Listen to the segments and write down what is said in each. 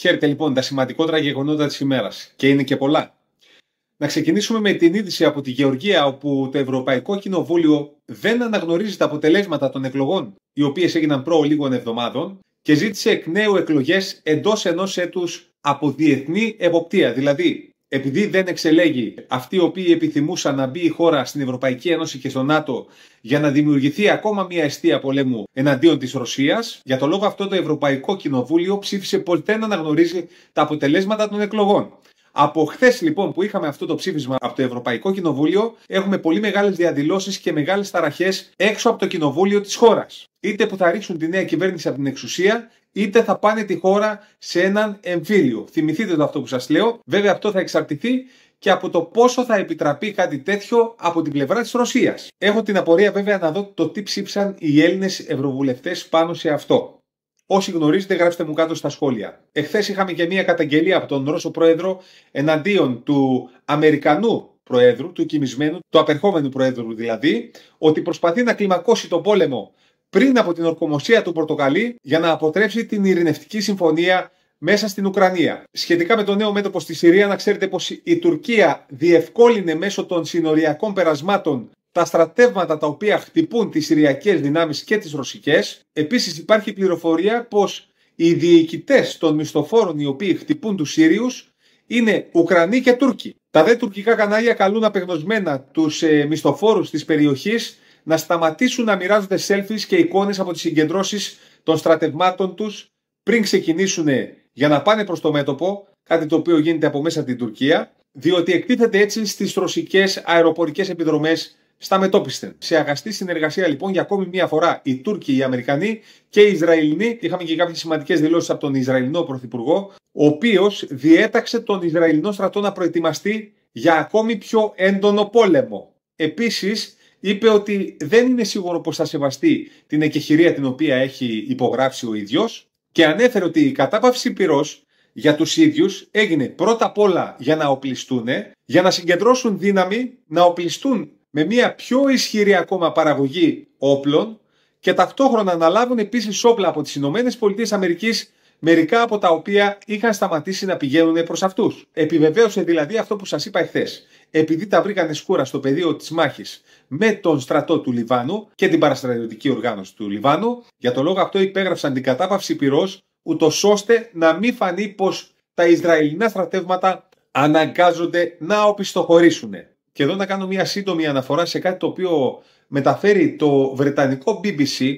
Χαίρετε λοιπόν τα σημαντικότερα γεγονότα της ημέρας και είναι και πολλά. Να ξεκινήσουμε με την είδηση από τη Γεωργία όπου το Ευρωπαϊκό Κοινοβούλιο δεν αναγνωρίζει τα αποτελέσματα των εκλογών οι οποίες έγιναν προ λίγων εβδομάδων και ζήτησε εκ νέου εκλογές εντός ενός έτους από διεθνή εποπτεία, δηλαδή επειδή δεν εξελέγει αυτοί οι οποίοι επιθυμούσαν να μπει η χώρα στην Ευρωπαϊκή Ένωση και στο ΝΑΤΟ για να δημιουργηθεί ακόμα μια αιστεία πολέμου εναντίον της Ρωσίας, για το λόγο αυτό το Ευρωπαϊκό Κοινοβούλιο ψήφισε ποτέ να αναγνωρίζει τα αποτελέσματα των εκλογών. Από χθες λοιπόν που είχαμε αυτό το ψήφισμα από το Ευρωπαϊκό Κοινοβούλιο, έχουμε πολύ μεγάλες διαδηλώσεις και μεγάλες ταραχές έξω από το Κοινοβούλιο της χώρας. Είτε που θα ρίξουν τη νέα κυβέρνηση από την εξουσία, είτε θα πάνε τη χώρα σε έναν εμφύλιο. Θυμηθείτε το αυτό που σας λέω. Βέβαια αυτό θα εξαρτηθεί και από το πόσο θα επιτραπεί κάτι τέτοιο από την πλευρά της Ρωσίας. Έχω την απορία βέβαια να δω το τι ψήψαν οι Έλληνες ευρωβουλευτές πάνω σε αυτό. Όσοι γνωρίζετε, γράψτε μου κάτω στα σχόλια. Εχθές είχαμε και μία καταγγελία από τον Ρώσο Πρόεδρο εναντίον του Αμερικανού Προέδρου, του κοιμισμένου, του απερχόμενου Προέδρου δηλαδή, ότι προσπαθεί να κλιμακώσει τον πόλεμο πριν από την ορκομοσία του Πορτοκαλί για να αποτρέψει την ειρηνευτική συμφωνία μέσα στην Ουκρανία. Σχετικά με το νέο μέτωπο στη Συρία, να ξέρετε πως η Τουρκία διευκόλυνε μέσω των συνοριακών περασμάτων τα στρατεύματα τα οποία χτυπούν τις Συριακές δυνάμεις και τις Ρωσικές. Επίσης υπάρχει πληροφορία πως οι διοικητές των μισθοφόρων οι οποίοι χτυπούν τους Σύριους είναι Ουκρανοί και Τούρκοι. Τα δε τουρκικά κανάλια καλούν απεγνωσμένα τους ε, μισθοφόρους της να σταματήσουν να μοιράζονται selfies και εικόνες από τις συγκεντρώσεις των στρατευμάτων τους πριν ξεκινήσουν για να πάνε προς το μέτωπο, κάτι το οποίο γίνεται από μέσα την Τουρκία, διότι εκτίθεται έτσι στις ρωσικές αεροπορικές επιδρομές στα μετόπιστε. Σε αγαστή συνεργασία λοιπόν για ακόμη μία φορά οι Τούρκοι, οι Αμερικανοί και οι Ισραηλινοί. Είχαμε και κάποιες σημαντικές δηλώσεις από τον Ισραηλινό Πρωθυπουργό, ο οποίος διέταξε τον Ισραηλινό στρατό να προετοιμαστεί για ακόμη πιο έντονο πόλεμο. Επίσης, είπε ότι δεν είναι σίγουρο πως θα σεβαστεί την εκεχηρία την οποία έχει υπογράψει ο ίδιος και ανέφερε ότι η κατάπαυση πυρός για τους ίδιους έγινε πρώτα απ' όλα για να οπλιστούν, για να συγκεντρώσουν δύναμη, να οπλιστούν με μια πιο ισχυρή ακόμα παραγωγή όπλων και ταυτόχρονα να λάβουν επίσης όπλα από τις ΗΠΑ μερικά από τα οποία είχαν σταματήσει να πηγαίνουν προς αυτούς. Επιβεβαίωσε δηλαδή αυτό που σας είπα εχθές. Επειδή τα βρήκανε σκούρα στο πεδίο της μάχης με τον στρατό του Λιβάνου και την παραστρατιωτική οργάνωση του Λιβάνου, για το λόγο αυτό υπέγραψαν την κατάπαυση πυρός, ούτως ώστε να μην φανεί πως τα Ισραηλινά στρατεύματα αναγκάζονται να οπισθοχωρήσουν. Και εδώ να κάνω μια σύντομη αναφορά σε κάτι το οποίο μεταφέρει το βρετανικό BBC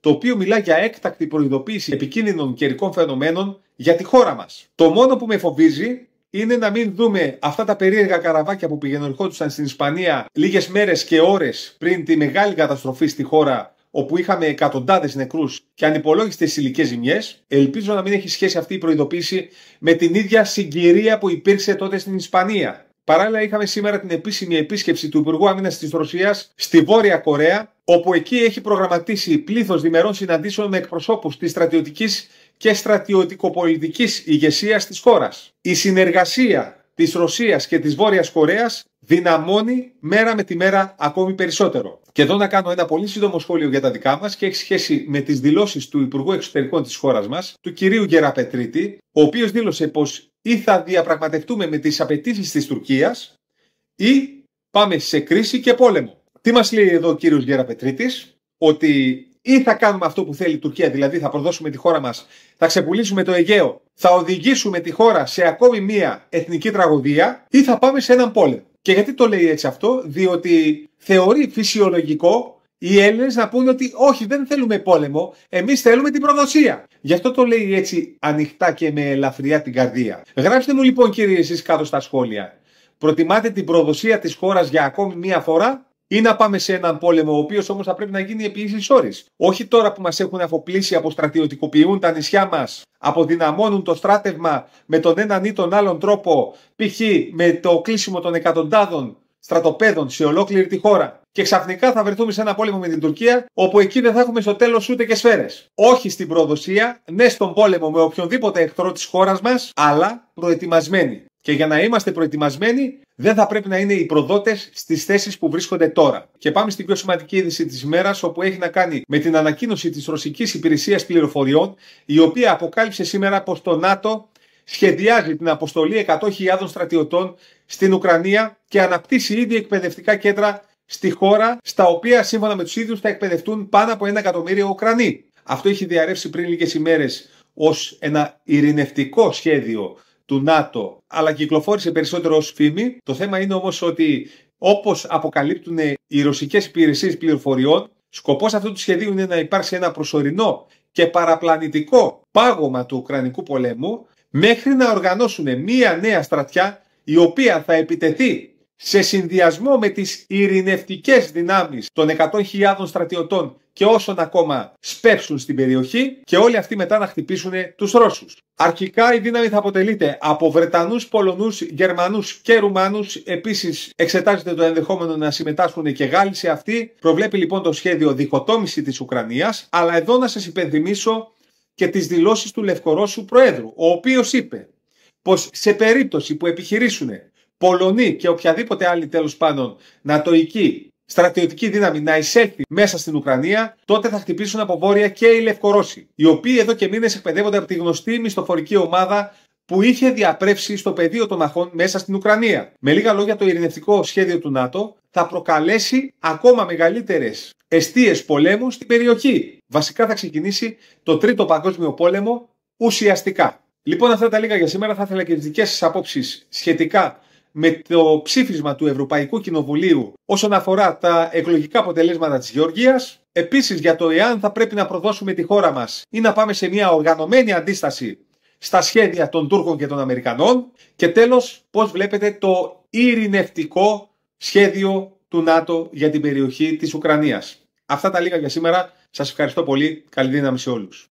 το οποίο μιλά για έκτακτη προειδοποίηση επικίνδυνων καιρικών φαινομένων για τη χώρα μας. Το μόνο που με φοβίζει είναι να μην δούμε αυτά τα περίεργα καραβάκια που πηγαινορχόντουσαν στην Ισπανία λίγες μέρες και ώρες πριν τη μεγάλη καταστροφή στη χώρα, όπου είχαμε εκατοντάδες νεκρούς και ανυπολόγιστες ηλικές ζημιές. Ελπίζω να μην έχει σχέση αυτή η προειδοποίηση με την ίδια συγκυρία που υπήρξε τότε στην Ισπανία. Παράλληλα, είχαμε σήμερα την επίσημη επίσκεψη του Υπουργού Άμυνας της Ρωσίας στη Βόρεια Κορέα, όπου εκεί έχει προγραμματίσει πλήθος διμερών συναντήσεων με εκπροσώπους της στρατιωτικής και στρατιωτικοπολιτικής ηγεσίας της χώρας. Η συνεργασία της Ρωσίας και της Βόρειας Κορέας δυναμώνει μέρα με τη μέρα ακόμη περισσότερο. Και εδώ να κάνω ένα πολύ σύντομο σχόλιο για τα δικά μας και έχει σχέση με τις δηλώσεις του Υπουργού Εξωτερικών της χώρας μας, του κυρίου Γεραπετρίτη, ο οποίος δήλωσε πως ή θα διαπραγματευτούμε με τις απαιτήσεις της Τουρκίας ή πάμε σε κρίση και πόλεμο. Τι μας λέει εδώ ο κύριος Γέρα Πετρίτης, ότι ή θα κάνουμε αυτό που θέλει η Τουρκία, δηλαδή θα προδώσουμε τη χώρα μας, θα ξεπουλήσουμε το Αιγαίο, θα οδηγήσουμε τη χώρα σε ακόμη μία εθνική τραγωδία ή θα πάμε σε έναν πόλεμο. Και γιατί το λέει έτσι αυτό, διότι θεωρεί φυσιολογικό οι Έλληνες να πούνε ότι όχι, δεν θέλουμε πόλεμο, εμείς θέλουμε την προδοσία. Γι' αυτό το λέει έτσι ανοιχτά και με ελαφριά την καρδία. Γράψτε μου λοιπόν, κύριε, εσείς κάτω στα σχόλια. Προτιμάτε την προδοσία της χώρας για ακόμη μία φορά ή να πάμε σε έναν πόλεμο, ο οποίος όμως θα πρέπει να γίνει επί ίσης όρης. Όχι τώρα που μας έχουν αφοπλίσει, αποστρατιωτικοποιούν τα νησιά μας, αποδυναμώνουν το στράτευμα με τον έναν ή τον άλλον τρόπο, π.χ. με το κλείσιμο των εκατοντάδων στρατοπέδων σε ολόκληρη τη χώρα. Και ξαφνικά θα βρεθούμε σε ένα πόλεμο με την Τουρκία, όπου εκεί δεν θα έχουμε στο τέλος ούτε και σφαίρες. Όχι στην προδοσία, ναι στον πόλεμο με οποιονδήποτε εχθρό της χώρας μας, αλλά προετοιμασμένοι. Και για να είμαστε προετοιμασμένοι, δεν θα πρέπει να είναι οι προδότες στις θέσεις που βρίσκονται τώρα. Και πάμε στην πιο σημαντική είδηση της ημέρα, όπου έχει να κάνει με την ανακοίνωση της Ρωσικής Υπηρεσίας Πληροφοριών, η οποία αποκάλυψε σήμερα πως το ΝΑΤΟ σχεδιάζει την αποστολή 100.000 στρατιωτών στην Ουκρανία και αναπτύσσει ήδη εκπαιδευτικά κέντρα στη χώρα, στα οποία σύμφωνα με τους ίδιους θα εκπαιδευτούν πάνω από ένα εκατομμύριο Ουκρανοί. Αυτό έχει διαρρεύσει πριν λίγες ημέρες ως ένα ειρηνευτικό σχέδιο του ΝΑΤΟ, αλλά κυκλοφόρησε περισσότερο ως φήμη. Το θέμα είναι όμως ότι όπως αποκαλύπτουν οι ρωσικές υπηρεσίες πληροφοριών, σκοπός αυτού του σχεδίου είναι να υπάρξει ένα προσωρινό και παραπλανητικό πάγωμα του Ουκρανικού πολέμου μέχρι να οργανώσουν μία νέα στρατιά η οποία θα επιτεθεί σε συνδυασμό με τις ειρηνευτικές δυνάμεις των 100.000 στρατιωτών και όσων ακόμα σπεύσουν στην περιοχή και όλοι αυτοί μετά να χτυπήσουν τους Ρώσους. Αρχικά η δύναμη θα αποτελείται από Βρετανούς, Πολωνούς, Γερμανούς και Ρουμάνους. Επίσης εξετάζεται το ενδεχόμενο να συμμετάσχουν και Γάλλοι σε αυτή. Προβλέπει λοιπόν το σχέδιο διχοτόμηση της Ουκρανίας. Αλλά εδώ να σας υπενθυμίσω και τις δηλώσεις του Λευκορώσου Προέδρου, ο οποίος είπε πως σε περίπτωση που επιχειρήσουν Πολωνοί και οποιαδήποτε άλλη τέλος πάντων νατοϊκή στρατιωτική δύναμη να εισέλθει μέσα στην Ουκρανία, τότε θα χτυπήσουν από βόρεια και οι Λευκορώσοι, οι οποίοι εδώ και μήνες εκπαιδεύονται από τη γνωστή μισθοφορική ομάδα που είχε διαπρέψει στο πεδίο των αχών μέσα στην Ουκρανία. Με λίγα λόγια, το ειρηνευτικό σχέδιο του ΝΑΤΟ θα προκαλέσει ακόμα μεγαλύτερες αιστείες πολέμου στην περιοχή. Βασικά θα ξεκινήσει το Τρίτο Παγκόσμιο Πόλεμο ουσιαστικά. Λοιπόν, αυτά τα λίγα για σήμερα. Θα ήθελα και τις δικές σας απόψεις σχετικά με το ψήφισμα του Ευρωπαϊκού Κοινοβουλίου όσον αφορά τα εκλογικά αποτελέσματα της Γεωργίας. Επίσης, για το εάν θα πρέπει να προδώσουμε τη χώρα μας ή να πάμε σε μια οργανωμένη αντίσταση στα σχέδια των Τούρκων και των Αμερικανών. Και τέλος πώς βλέπετε το ειρηνευτικό σχέδιο του ΝΑΤΟ για την περιοχή της Ουκρανίας. Αυτά τα λίγα για σήμερα. Σας ευχαριστώ πολύ. Καλή δύναμη σε όλους.